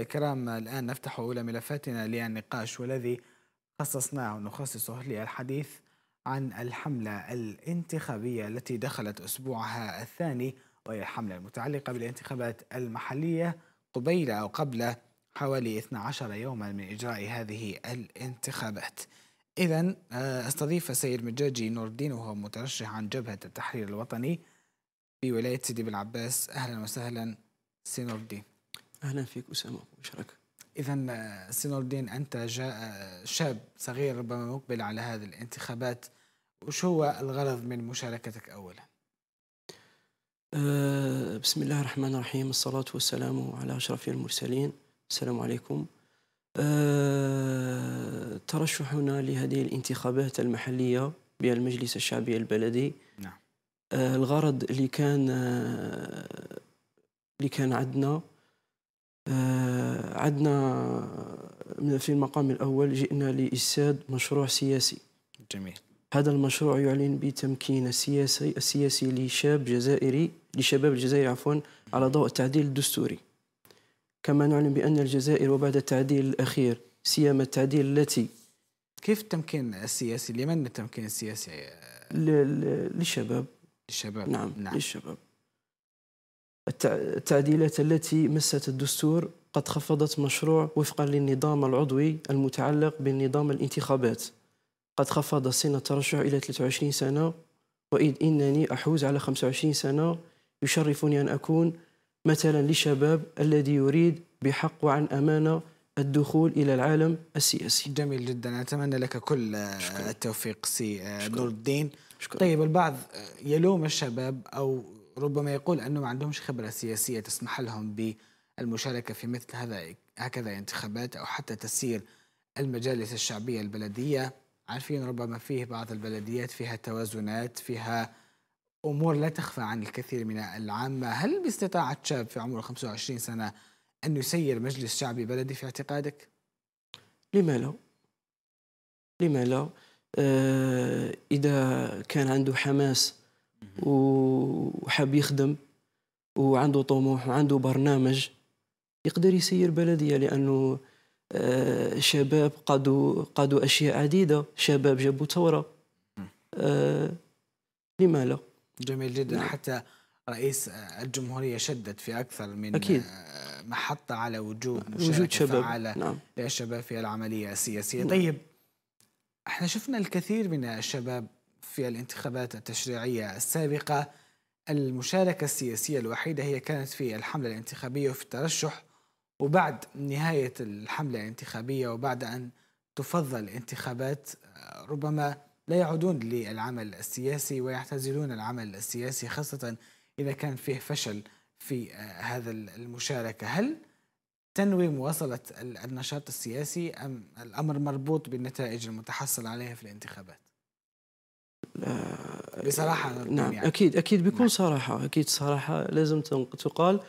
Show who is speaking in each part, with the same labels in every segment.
Speaker 1: كرام الآن نفتح أولى ملفاتنا للنقاش والذي خصصناه نخصصه للحديث عن الحملة الانتخابية التي دخلت أسبوعها الثاني وهي الحملة المتعلقة بالانتخابات المحلية قبيل أو قبل حوالي 12 يوما من إجراء هذه الانتخابات إذا آه، أستضيف السيد مجاجي نور الدين وهو مترشح عن جبهة التحرير الوطني في ولاية سيدي بن عباس أهلا وسهلا سي نور الدين اهلا فيك اسامه مشرك اذا آه، سينور الدين انت جاء آه، شاب صغير ربما مقبل على هذه الانتخابات وش هو الغرض من مشاركتك اولا؟
Speaker 2: أه بسم الله الرحمن الرحيم الصلاة والسلام على أشرف المرسلين السلام عليكم أه ترشحنا لهذه الانتخابات المحلية بالمجلس الشعبي البلدي نعم. أه الغرض اللي كان آه، اللي كان عندنا آه، عندنا في المقام الأول جئنا لإجساد مشروع سياسي جميل هذا المشروع يعلن بتمكين السياسي السياسي لشاب جزائري لشباب الجزائر عفوا على ضوء التعديل الدستوري كما نعلم بأن الجزائر وبعد التعديل الأخير سيما التعديل التي كيف التمكين السياسي لمن التمكين السياسي للشباب للشباب نعم, نعم. للشباب التعديلات التي مست الدستور قد خفضت مشروع وفقا للنظام العضوي المتعلق بنظام الانتخابات قد خفض سن الترشح إلى 23 سنة وإذ إنني أحوز على 25 سنة يشرفني أن أكون مثلا للشباب الذي يريد بحق وعن أمانة الدخول الى العالم السياسي. جميل جدا، اتمنى لك كل
Speaker 1: شكرا. التوفيق سي نور الدين. شكرا. طيب البعض يلوم الشباب او ربما يقول أنه ما عندهمش خبرة سياسية تسمح لهم بالمشاركة في مثل هذا هكذا انتخابات أو حتى تسيير المجالس الشعبية البلدية عارفين ربما فيه بعض البلديات فيها توازنات فيها أمور لا تخفى عن الكثير من العامة هل باستطاعة شاب في عمره 25 سنة أن يسير مجلس
Speaker 2: شعبي بلدي في اعتقادك؟ لما لا؟ لما لا؟ آه إذا كان عنده حماس وحاب يخدم وعنده طموح وعنده برنامج يقدر يسير بلديه لانه آه، شباب قادوا قادوا اشياء عديده شباب جابوا ثوره آه، لما لا جميل جدا نعم. حتى
Speaker 1: رئيس الجمهوريه شدد في اكثر من أكيد. آه، محطه على وجود وجود شباب على نعم. للشباب في العمليه السياسيه نعم. طيب احنا شفنا الكثير من الشباب في الانتخابات التشريعية السابقة المشاركة السياسية الوحيدة هي كانت في الحملة الانتخابية وفي الترشح وبعد نهاية الحملة الانتخابية وبعد أن تفضل الانتخابات آه، ربما لا يعودون للعمل السياسي ويعتزلون العمل السياسي خاصة إذا كان فيه فشل في آه، هذا المشاركة هل تنوي مواصلة النشاط السياسي أم الأمر مربوط بالنتائج المتحصل عليها في الانتخابات؟ بصراحه نعم يعني.
Speaker 2: اكيد اكيد بكل نعم. صراحه اكيد صراحه لازم تقال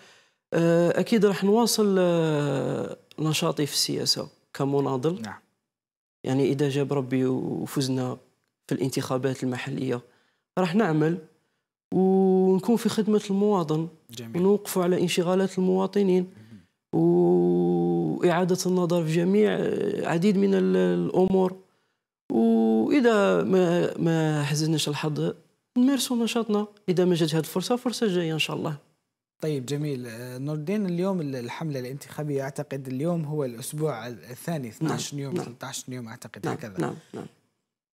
Speaker 2: آه، اكيد راح نواصل آه، نشاطي في السياسه كمناضل نعم يعني اذا جاب ربي وفزنا في الانتخابات المحليه راح نعمل ونكون في خدمه المواطن جميل. ونوقفوا على انشغالات المواطنين واعاده النظر في جميع آه، عديد من الامور واذا ما ما حزناش الحظ نمارسوا نشاطنا اذا ما جات هذه الفرصه فرصه جايه ان شاء الله
Speaker 1: طيب جميل آه، نور الدين اليوم الحمله الانتخابيه اعتقد اليوم هو الاسبوع الثاني 12 نعم. يوم نعم. 13 يوم اعتقد نعم. هكذا نعم. نعم.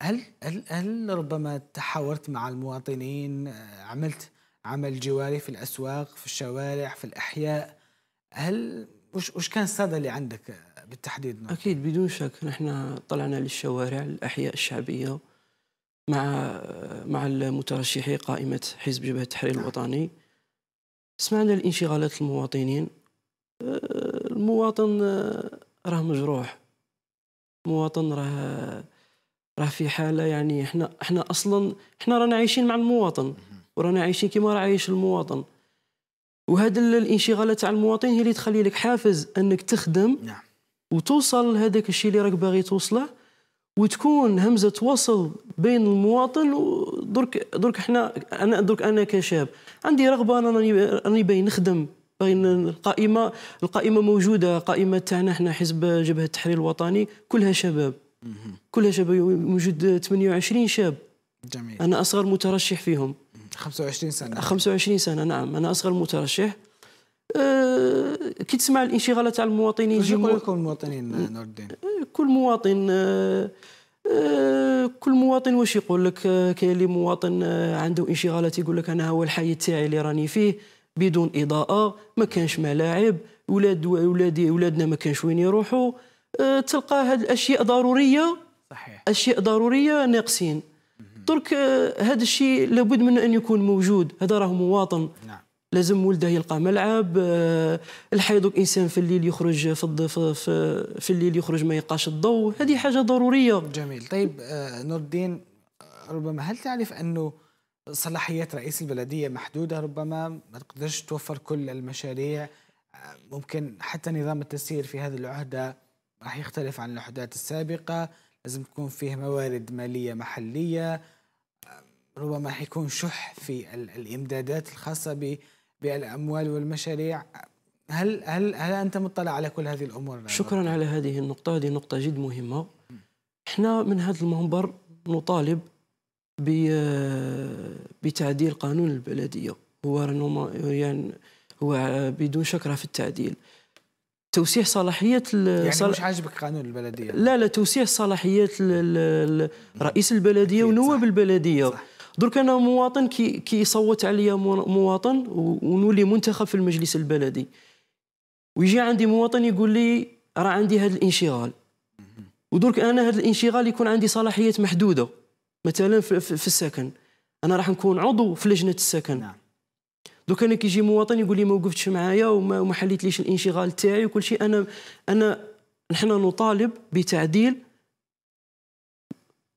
Speaker 1: هل هل هل ربما تحاورت مع المواطنين آه، عملت عمل جواري في الاسواق في الشوارع في الاحياء هل وش وش كان الصدى
Speaker 2: اللي عندك بالتحديد نعم. أكيد بدون شك نحن طلعنا للشوارع الأحياء الشعبية مع مع المترشحي قائمة حزب جبهة التحرير الوطني سمعنا الانشغالات المواطنين المواطن راه مجروح المواطن راه راه في حاله يعني احنا احنا اصلا احنا رانا عايشين مع المواطن ورانا عايشين كما راه عايش المواطن وهذا الانشغالات تاع المواطن هي اللي تخلي لك حافز انك تخدم نعم. وتوصل لهذاك الشيء اللي راك باغي توصله وتكون همزه وصل بين المواطن ودرك درك حنا انا درك انا كشاب عندي رغبه انا راني راني باغي نخدم باغي القائمه القائمه موجوده قائمه تاعنا حنا حزب جبهه التحرير الوطني كلها شباب كلها شباب موجود 28 شاب جميل انا اصغر مترشح فيهم 25 سنه 25 سنه نعم انا اصغر مترشح آه، كي تسمع الانشغالات على المواطنين يجي يقول لكم المواطنين آه، نور الدين آه، كل مواطن كل مواطن واش يقول لك كاين اللي مواطن عنده انشغالات يقول لك انا هو الحي تاعي اللي راني فيه بدون اضاءه ما كانش ملاعب ولاد ولادي ولادنا ما كانش وين يروحوا تلقى هاد الاشياء ضروريه صحيح اشياء ضروريه ناقصين درك هذا الشيء لابد منه ان يكون موجود هذا راه مواطن نعم. لازم ولده يلقى ملعب آه، الحيض انسان في الليل يخرج في في, الليل يخرج ما يلقاش الضوء هذه حاجه ضروريه جميل طيب آه،
Speaker 1: نور الدين ربما هل تعرف انه صلاحيات رئيس البلديه محدوده ربما ما تقدرش توفر كل المشاريع آه، ممكن حتى نظام التسيير في هذه العهده راح يختلف عن العهدات السابقه لازم تكون فيه موارد ماليه محليه ربما حيكون شح في الامدادات الخاصه بالاموال والمشاريع هل هل هل انت مطلع على كل هذه
Speaker 2: الامور؟ شكرا على هذه النقطه هذه نقطه جد مهمه احنا من هذا المنبر نطالب ب بتعديل قانون البلديه هو يعني هو بدون شك في التعديل توسيع صلاحيات يعني صل... مش
Speaker 1: عاجبك قانون البلديه لا
Speaker 2: لا توسيع صلاحيات رئيس البلديه ونواب البلديه صح. درك انا مواطن كي كيصوت عليا مواطن ونولي منتخب في المجلس البلدي ويجي عندي مواطن يقول لي راه عندي هذا الانشغال ودرك انا هذا الانشغال يكون عندي صلاحيات محدوده مثلا في, في, في السكن انا راح نكون عضو في لجنه السكن نعم. دوك انا كيجي مواطن يقول لي ما وقفتش معايا وما حليتليش الانشغال تاعي وكل شيء انا انا نحن نطالب بتعديل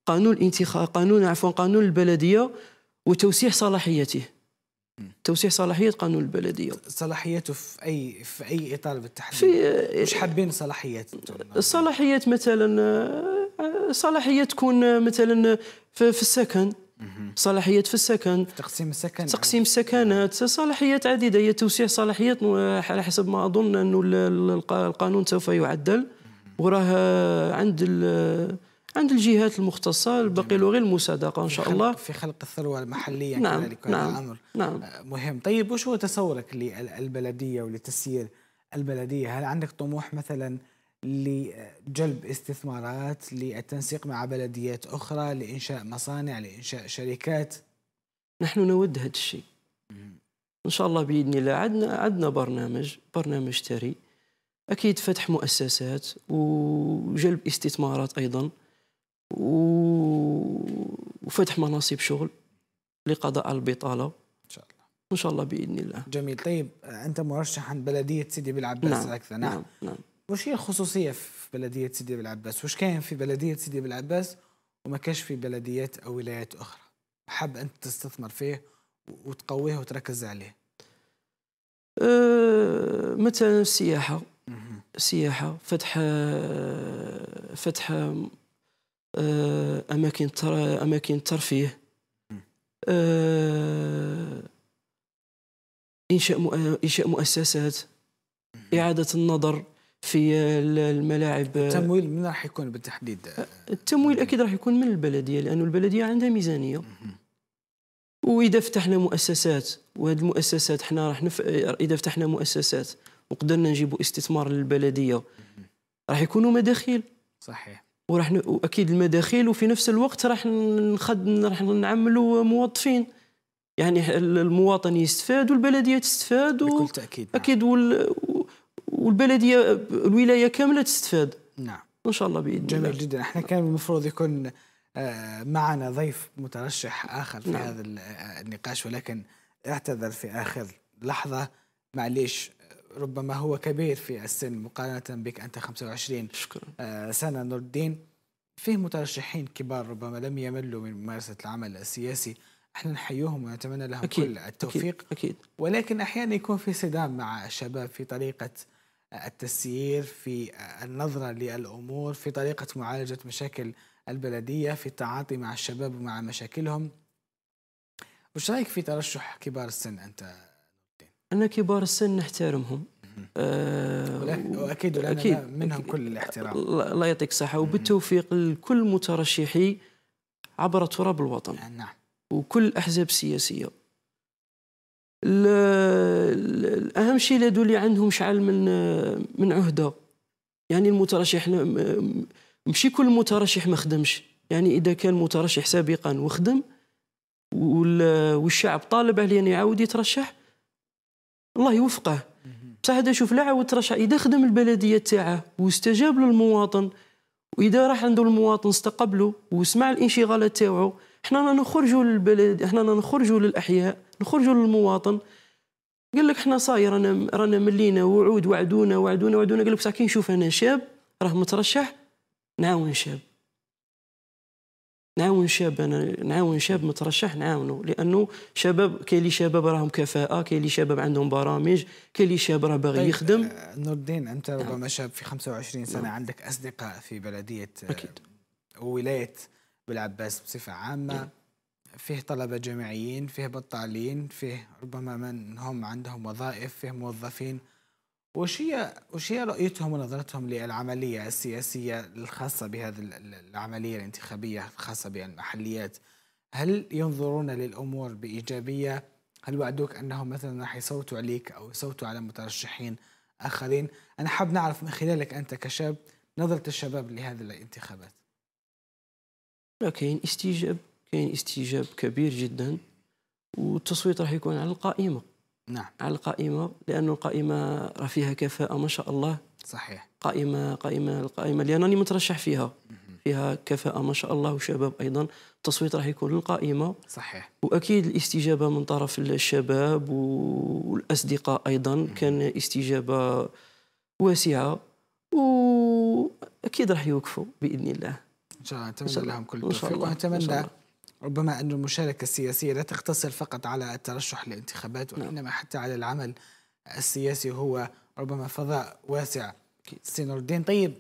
Speaker 2: قانون الانتخاب قانون عفوا قانون البلديه وتوسيع صلاحيته توسيع صلاحيه قانون البلديه
Speaker 1: صلاحيته في اي في اي اطار بالتحديد في مش حابين
Speaker 2: صلاحيات الصلاحيات مثلا آه، صلاحيه تكون مثلا في, في السكن صلاحيات في السكن تقسيم السكن تقسيم السكنات صلاحيات عديده هي توسيع صلاحيات على حسب ما اظن انه القانون سوف يعدل وراه عند عند الجهات المختصه الباقي له غير المصادقه ان شاء الله في خلق الثروه المحليه نعم كذلك نعم امر نعم آه،
Speaker 1: مهم طيب وش هو تصورك للبلديه ولتسيير البلديه هل عندك طموح مثلا لجلب استثمارات للتنسيق مع بلديات اخرى
Speaker 2: لانشاء مصانع لانشاء شركات نحن نود هذا الشيء ان شاء الله باذن الله عندنا عندنا برنامج برنامج تري اكيد فتح مؤسسات وجلب استثمارات ايضا وفتح مناصب شغل لقضاء البطاله ان شاء الله ان شاء الله باذن الله
Speaker 1: جميل طيب انت مرشح عن بلديه سيدي بالعباس نعم. اكثر نعم،, نعم نعم وش هي الخصوصيه في بلديه سيدي بالعباس وش كاين في بلديه سيدي بالعباس وما كاش في بلديات او ولايات اخرى حاب انت تستثمر فيه وتقويه وتركز عليه
Speaker 2: أه مثلا السياحه السياحه فتح فتح آه، اماكن اماكن ترفيه آه، انشاء انشاء مؤسسات اعاده النظر في الملاعب التمويل من راح يكون بالتحديد آه، التمويل اكيد راح يكون من البلديه لانه البلديه عندها ميزانيه واذا فتحنا مؤسسات وهذه المؤسسات حنا راح نف... اذا فتحنا مؤسسات وقدرنا نجيبوا استثمار للبلديه راح يكونوا مداخيل صحيح وراح ن... واكيد المداخيل وفي نفس الوقت راح نخد راح نعملوا موظفين يعني المواطن يستفاد والبلديه تستفاد و... بكل تاكيد نعم. اكيد وال... والبلديه الولايه كامله تستفاد نعم ان شاء الله باذن جميل الله جميل
Speaker 1: جدا احنا كان المفروض يكون آه، معنا ضيف مترشح اخر في نعم. هذا آه، النقاش ولكن اعتذر في اخر لحظه معليش ربما هو كبير في السن مقارنة بك أنت 25 شكرا. آه، سنة نور الدين فيه مترشحين كبار ربما لم يملوا من ممارسة العمل السياسي احنا نحييهم ونتمنى لهم أكيد. كل التوفيق أكيد. أكيد. ولكن أحيانا يكون في صدام مع الشباب في طريقة آه، التسيير في آه، النظرة للأمور في طريقة معالجة مشاكل البلدية في التعاطي مع الشباب ومع مشاكلهم وش رأيك في ترشح كبار السن أنت
Speaker 2: ان كبار السن نحترمهم آه، اكيد لنا أكيد منهم كل الاحترام الله يعطيك الصحه وبالتوفيق لكل مترشحي عبر تراب الوطن آه، نعم وكل الاحزاب السياسيه اهم شيء لا اللي عندهم شعل من آه، من عهده يعني المترشح ماشي كل مترشح ما خدمش يعني اذا كان مترشح سابقا وخدم والشعب طالب عليه ان يعاود يترشح الله يوفقه بصح هذا شوف لا عاود ترشح اذا خدم البلديه تاعه واستجاب للمواطن واذا راح عنده المواطن استقبله وسمع الانشغالات تاعو حنا نخرجوا للبلد حنا نخرجوا للاحياء نخرجوا للمواطن قال لك حنا صاير رانا رانا ملينا وعود وعدونا وعدونا وعدونا قال لك بصح كي نشوف انا شاب راه مترشح نعاون شاب نعاون شاب انا نعاون شاب مترشح نعاونه لانه شباب كاين اللي شباب راهم كفاءه كاين اللي شباب عندهم برامج كاين اللي شباب راه باغي طيب يخدم آه،
Speaker 1: نور الدين انت نعم. ربما نعم. شاب في 25 سنه نعم. عندك اصدقاء في بلديه آه، اكيد ولايه بالعباس بصفه عامه نعم. فيه طلبه جامعيين فيه بطالين فيه ربما من هم عندهم وظائف فيه موظفين وش هي وش هي رؤيتهم ونظرتهم للعمليه السياسيه الخاصه بهذه العمليه الانتخابيه الخاصه بالمحليات؟ هل ينظرون للامور بايجابيه؟ هل وعدوك انهم مثلا راح يصوتوا عليك او يصوتوا على مترشحين اخرين؟ انا حاب نعرف من خلالك انت كشاب نظره الشباب لهذه الانتخابات.
Speaker 2: لا كاين استجاب كاين استجاب كبير جدا والتصويت راح يكون على القائمه نعم على القائمة لأنه القائمة فيها كفاءة ما شاء الله صحيح قائمة قائمة القائمة اللي أنا مترشح فيها فيها كفاءة ما شاء الله وشباب أيضا التصويت راح يكون للقائمة صحيح وأكيد الاستجابة من طرف الشباب والأصدقاء أيضا كان استجابة واسعة وأكيد راح يوقفوا بإذن الله إن شاء الله نتمنى لهم كل التوفيق ونتمنى
Speaker 1: ربما أن المشاركة السياسية لا تقتصر فقط على الترشح للانتخابات نعم. وإنما حتى على العمل السياسي هو ربما فضاء واسع سي نور الدين طيب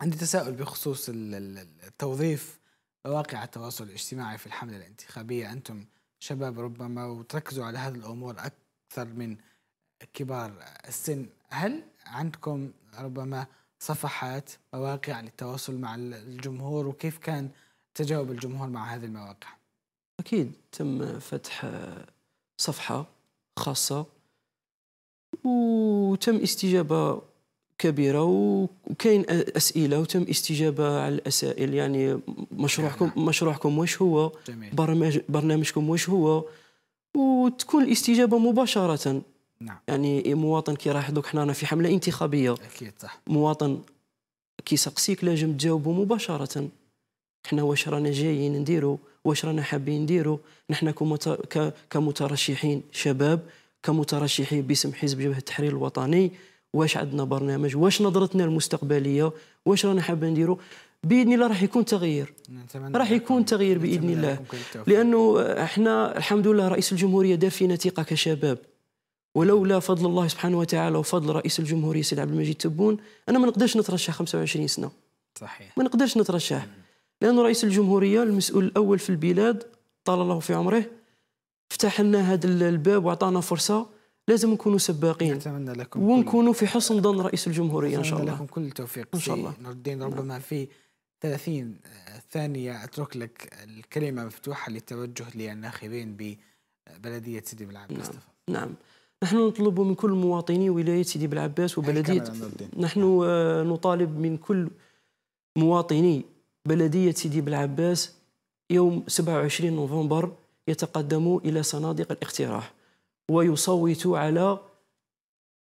Speaker 1: عندي تساؤل بخصوص التوظيف مواقع التواصل الاجتماعي في الحملة الانتخابية أنتم شباب ربما وتركزوا على هذه الأمور أكثر من كبار السن هل عندكم ربما صفحات مواقع للتواصل مع الجمهور وكيف كان تجاوب
Speaker 2: الجمهور مع هذه المواقع أكيد تم فتح صفحة خاصة وتم استجابة كبيرة وكاين أسئلة وتم استجابة على الأسائل يعني مشروعكم مشروعكم واش هو جميل. برنامج برنامجكم واش هو وتكون الاستجابة مباشرة نعم. يعني مواطن كي راح دوك حنا في حملة انتخابية
Speaker 1: أكيد صح
Speaker 2: مواطن كيسقسيك لازم تجاوبه مباشرة حنا واش رانا جايين نديرو واش رانا حابين نديرو نحن كمترشحين شباب كمترشحين باسم حزب جبهه التحرير الوطني واش عندنا برنامج واش نظرتنا المستقبليه واش رانا حابين نديرو باذن الله راح يكون تغيير راح يكون تغيير باذن الله لانه احنا الحمد لله رئيس الجمهوريه دار فينا ثقه كشباب ولولا فضل الله سبحانه وتعالى وفضل رئيس الجمهوريه سيد عبد المجيد تبون انا ما نقدرش نترشح 25 سنه صحيح ما نقدرش نترشح لأن رئيس الجمهورية المسؤول الأول في البلاد طال الله في عمره فتح لنا هذا الباب وعطانا فرصة لازم نكونوا سباقين نتمنى لكم ونكونوا في حسن ظن رئيس الجمهورية إن شاء الله لكم كل التوفيق إن شاء الله نور الدين ربما في 30 آه، ثانية أترك
Speaker 1: لك الكلمة مفتوحة للتوجه للناخبين ببلدية سيدي بن العباس نعم.
Speaker 2: نعم نحن نطلب من كل مواطني ولاية سيدي بن العباس وبلدية نحن آه، نطالب من كل مواطني بلدية سيدي بلعباس يوم 27 نوفمبر يتقدموا إلى صناديق الاقتراح ويصوتوا على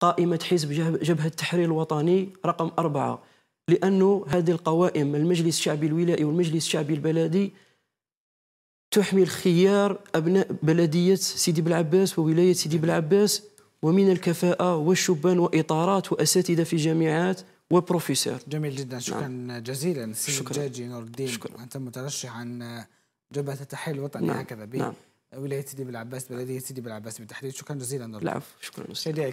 Speaker 2: قائمة حزب جبهة التحرير الوطني رقم أربعة لأن هذه القوائم المجلس الشعبي الولائي والمجلس الشعبي البلدي تحمل خيار أبناء بلدية سيدي بلعباس وولاية سيدي بلعباس ومن الكفاءة والشبان وإطارات وأساتذة في جامعات وبروفيسور
Speaker 1: جميل جدا نعم. شكرا نعم. جزيلا السيد جاجي نور الدين شكرا. انت مترشح عن جبهه التحرير الوطني نعم. هكذا بولايه نعم. سيدي بالعباس بلديه سيدي بالعباس بالتحديد شكرا جزيلا نور العفو شكرا